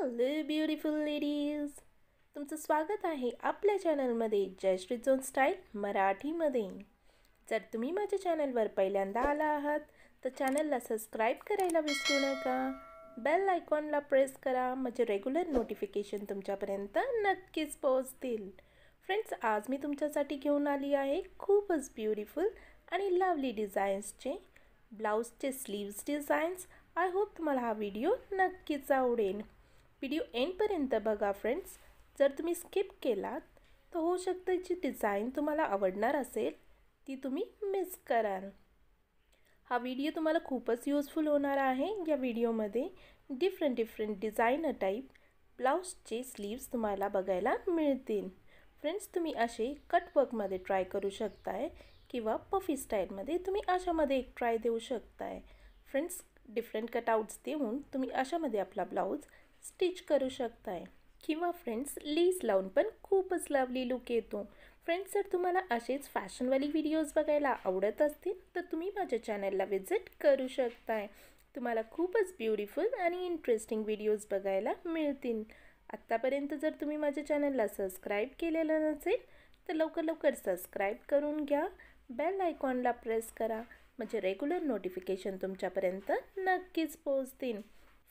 hello beautiful ladies तुमचं स्वागत आहे आपल्या चॅनलमध्ये जयश्री जोन स्टाईल मराठीमध्ये जर तुम्ही माझ्या चॅनलवर पहिल्यांदा आला आहात तर चॅनलला सबस्क्राईब करायला विसरू नका बेल आयकॉनला प्रेस करा म्हणजे रेग्युलर नोटिफिकेशन तुमच्यापर्यंत नक्कीच पोहोचतील फ्रेंड्स आज मी तुमच्यासाठी घेऊन आली आहे खूपच ब्युटिफुल आणि लवली डिझाईन्सचे ब्लाऊजचे स्लीव्स डिझाईन्स आय होप तुम्हाला हा व्हिडिओ नक्कीच आवडेल व्हिडिओ एंडपर्यंत बघा फ्रेंड्स जर तुम्ही स्किप केलात तर होऊ शकतं जी डिझाईन तुम्हाला आवडणार असेल ती तुम्ही मिस कराल हा व्हिडिओ तुम्हाला खूपच यूजफुल होणार आहे या व्हिडिओमध्ये डिफरंट डिफरंट डिझाईन टाईप ब्लाऊजचे स्लीव्स तुम्हाला बघायला मिळतील फ्रेंड्स तुम्ही असे कटवर्कमध्ये ट्राय करू शकताय किंवा पफी स्टाईलमध्ये तुम्ही अशामध्ये एक ट्राय देऊ शकताय फ्रेंड्स डिफरंट कटआउट्स देऊन तुम्ही अशामध्ये आपला ब्लाऊज स्टिच करू शकताय किंवा फ्रेंड्स लेस लावून पण खूपच लवली लुक येतो फ्रेंड्स जर तुम्हाला असेच फॅशनवाली व्हिडिओज बघायला आवडत असतील तर तुम्ही माझ्या चॅनलला व्हिजिट करू शकताय तुम्हाला खूपच ब्युटिफुल आणि इंटरेस्टिंग व्हिडिओज बघायला मिळतील आत्तापर्यंत जर तुम्ही माझ्या चॅनलला सबस्क्राईब केलेलं नसेल तर लवकर लवकर सबस्क्राईब करून घ्या बेल आयकॉनला प्रेस करा म्हणजे रेग्युलर नोटिफिकेशन तुमच्यापर्यंत नक्कीच पोहोचतील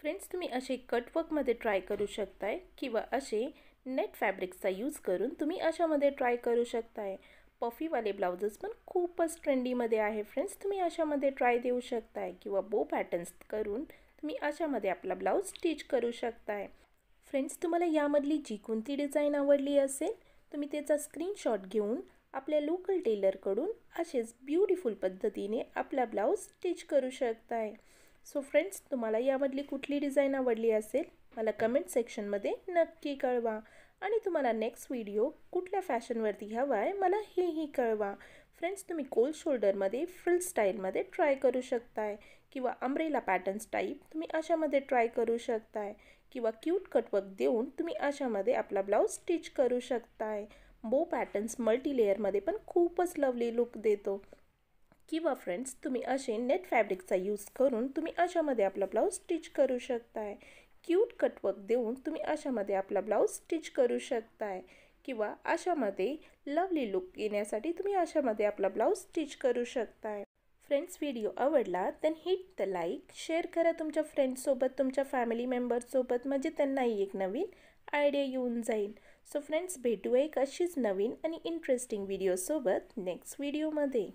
फ्रेंड्स तुम्ही असे कटवर्कमध्ये ट्राय करू शकताय किंवा असे नेट फॅब्रिक्सचा यूज करून तुम्ही अशामध्ये ट्राय करू शकताय पफीवाले ब्लाउजेस पण खूपच ट्रेंडीमध्ये आहे फ्रेंड्स तुम्ही अशामध्ये ट्राय देऊ शकताय किंवा बो पॅटर्न्स करून तुम्ही अशामध्ये आपला ब्लाऊज स्टिच करू शकताय फ्रेंड्स तुम्हाला यामधली जी कोणती डिझाईन आवडली असेल तुम्ही त्याचा स्क्रीनशॉट घेऊन आपल्या लोकल टेलरकडून असेच ब्युटिफुल पद्धतीने आपला ब्लाऊज स्टिच करू शकताय सो फ्रेंड्स तुम्हाला यामधली कुठली डिझाईन आवडली असेल मला कमेंट सेक्शनमध्ये नक्की कळवा आणि तुम्हाला नेक्स्ट व्हिडिओ कुठल्या फॅशनवरती हवा आहे मला हेही कळवा फ्रेंड्स तुम्ही कोल्ड शोल्डरमध्ये फ्रिल स्टाईलमध्ये ट्राय करू शकताय किंवा अंब्रेला पॅटर्न्स टाईप तुम्ही अशामध्ये ट्राय करू शकताय किंवा क्यूट कटवर्क देऊन तुम्ही अशामध्ये आपला ब्लाऊज स्टिच करू शकताय बो पॅटर्न्स मल्टी पण खूपच लवली लुक देतो किंवा फ्रेंड्स तुम्ही असे नेट फॅब्रिकचा यूज करून तुम्ही अशामध्ये आपला ब्लाऊज स्टिच करू शकताय क्यूट कटवर्क देऊन तुम्ही अशामध्ये आपला ब्लाऊज स्टिच करू शकताय किंवा अशामध्ये लवली लुक येण्यासाठी तुम्ही अशामध्ये आपला ब्लाऊज स्टिच करू शकताय फ्रेंड्स व्हिडिओ आवडला तर हिट द लाईक शेअर करा तुमच्या फ्रेंड्ससोबत तुमच्या फॅमिली मेंबरसोबत म्हणजे त्यांनाही एक नवीन आयडिया येऊन जाईल सो फ्रेंड्स भेटू एक अशीच नवीन आणि इंटरेस्टिंग व्हिडिओसोबत नेक्स्ट व्हिडिओमध्ये